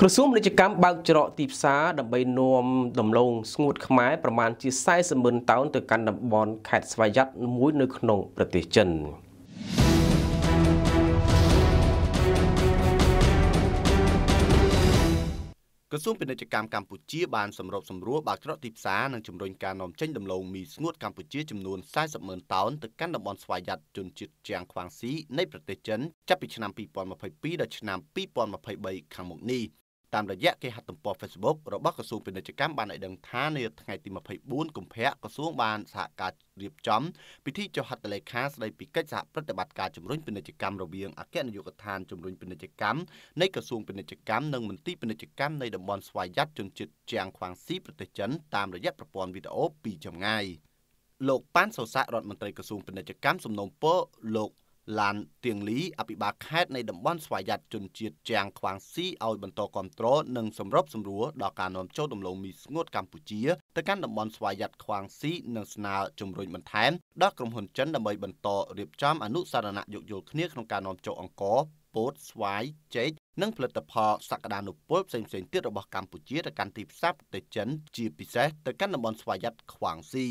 ក្រសួងពាណិជ្ជកម្មបើកច្រកទីផ្សារដើម្បីនាំដំឡូងស្ងួតខ្មែរប្រមាណជា40ម៉ឺនតោនទៅកាន់តំបន់ខេត្តស្វាយ័តមួយនៅក្នុងប្រទេសចិនក្រសួងពាណិជ្ជកម្មកម្ពុជាបានសម្របសម្រួលបើកច្រកទីផ្សារនិងជំរុញការនាំចេញដំឡូងមីស្ងួតកម្ពុជាចំនួន40ម៉ឺនតោនទៅកាន់តំបន់ស្វាយ័តជនជាតិជាងខ្វាងស៊ីនៃប្រទេសចិនចាប់ពីឆ្នាំ2022ដល់ឆ្នាំ2023ខាងមុខនេះតាមរយៈគេហទំព័រ Facebook របស់ក្រសួងពាណិជ្ជកម្មបានឲ្យដឹងថានៅថ្ងៃទី24កុម្ភៈក្រសួងបានសហការរៀបចំពិធីចុះហត្ថលេខាស្តីពីកិច្ចសហប្រតិបត្តិការជំរុញពាណិជ្ជកម្មរវាងអគ្គនាយកដ្ឋានជំរុញពាណិជ្ជកម្មនៃក្រសួងពាណិជ្ជកម្មនិងមន្ទីរពាណិជ្ជកម្មនៃតំបន់ស្វយ័តជនជាតិជៀងខ្វាងស៊ីប្រទេសចិនតាមរយៈប្រព័ន្ធវីដេអូពីចម្ងាយលោកប៉ាន់សោស័ករដ្ឋមន្ត្រីក្រសួងពាណិជ្ជកម្មសំណូមពរលោកឡានទៀងលីអភិបាលខេត្តនៃតំបន់ស្វយ័តជនជាតិជាងខ្វាងស៊ីឲ្យបន្តគ្រប់គ្រងនិងសម្របសម្រួលដល់ការនាំចូលដំឡូងមីស្ងួតកម្ពុជាទៅកាន់តំបន់ស្វយ័តខ្វាងស៊ីនិងស្នើជំរុញបន្ថែមដល់ក្រុមហ៊ុនចិនដើម្បីបន្តរៀបចំអនុសារណៈយោគយល់គ្នាក្នុងការនាំចូលអង្ករពោតស្វាយចេកនិងផលិតផលសក្តានុពលផ្សេងៗទៀតរបស់កម្ពុជាទៅកាន់ទីផ្សារប្រទេសចិនជាពិសេសទៅកាន់តំបន់ស្វយ័តខ្វាងស៊ី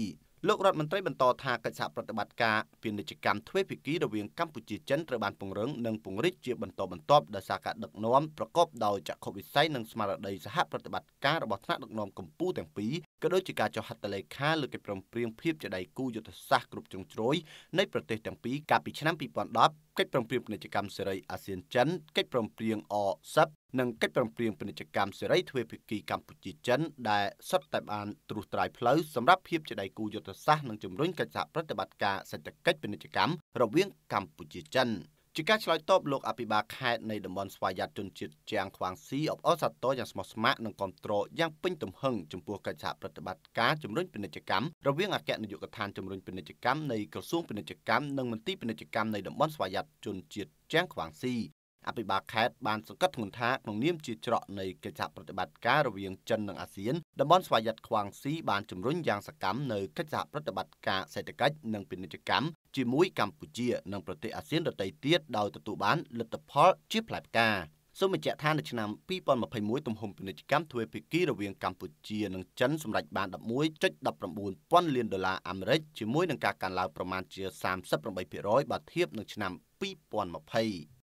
លោករដ្ឋមន្ត្រីបន្តថាកិច្ចសហប្រតិបត្តិការពាណិជ្ជកម្មទ្វេភាគីរវាងកម្ពុជាចិនត្រូវបានពង្រឹងនិងពង្រីកជា បន្តបន្ទាប់ដោយសារការដឹកនាំប្រកបដោយចក្ខុវិស័យនិងស្មារតីសហប្រតិបត្តិការរបស់ថ្នាក់ដឹកនាំកំពូលទាំងពីរក៏ដូចជាការចុះហត្ថលេខាលើកិច្ចព្រមព្រៀងភាពជាដៃគូយុទ្ធសាស្ត្រគ្រប់ជ្រុងជ្រោយនៃប្រទេសទាំងពីរកាលពីឆ្នាំ2010កិច្ចព្រមព្រៀងពាណិជ្ជកម្មសេរីអាស៊ានចិនកិច្ចព្រមព្រៀងអសិបនិងកិច្ចព្រមព្រៀងពាណិជ្ជកម្មសេរីទ្វេភាគីកម្ពុជាចិនដែលសុទ្ធតែបានត្រួសត្រាយផ្លូវសម្រាប់ភាពជាដៃគូយុទ្ធសាស្ត្រនិងជំរុញកិច្ចសហប្រតិបត្តិការសេដ្ឋកិច្ចពាណិជ្ជកម្មរវាងកម្ពុជាចិន។ជាការឆ្លើយតបលោកអភិបាលខេត្តនៃតំបន់ស្វយ័តជនជាតិជាងខ្វាងស៊ីអបអរសាទរយ៉ាងស្មោះស្ម័គ្រនិងគ្រប់គ្រងយ៉ាងពេញទំហឹងចំពោះកិច្ចសហប្រតិបត្តិការជំរុញពាណិជ្ជកម្មរវាងអគ្គនាយកដ្ឋានជំរុញពាណិជ្ជកម្មនៃក្រសួងពាណិជ្ជកម្មនិងមន្ទីរពាណិជ្ជកម្មនៃតំបន់ស្វយ័តជនជាតិជាងខ្វាងស៊ីអភិបាលខេត្តបានសង្កត់ធ្ងន់ថាក្នុងនាមជាច្រកនៃកិច្ចសហប្រតិបត្តិការរវាងចិននិងអាស៊ានតំបន់ស្វយ័តខ្វាងស៊ីបានជំរុញយ៉ាងសកម្មនៅកិច្ចសហប្រតិបត្តិការសេដ្ឋកិច្ចនិងពាណិជ្ជកម្មជាមួយកម្ពុជានិងប្រទេសអាស៊ានដទៃទៀតដោយទទួលបានលទ្ធផលជាផ្លែផ្កាសូមបញ្ជាក់ថានៅឆ្នាំ2021ទំហំពាណិជ្ជកម្មទ្វេភាគីរវាងកម្ពុជានិងចិនសម្រេចបាន11.19ពាន់លានដុល្លារអាមេរិកជាមួយនឹងការកើនឡើងប្រមាណជា38%បើធៀបនឹងឆ្នាំ2020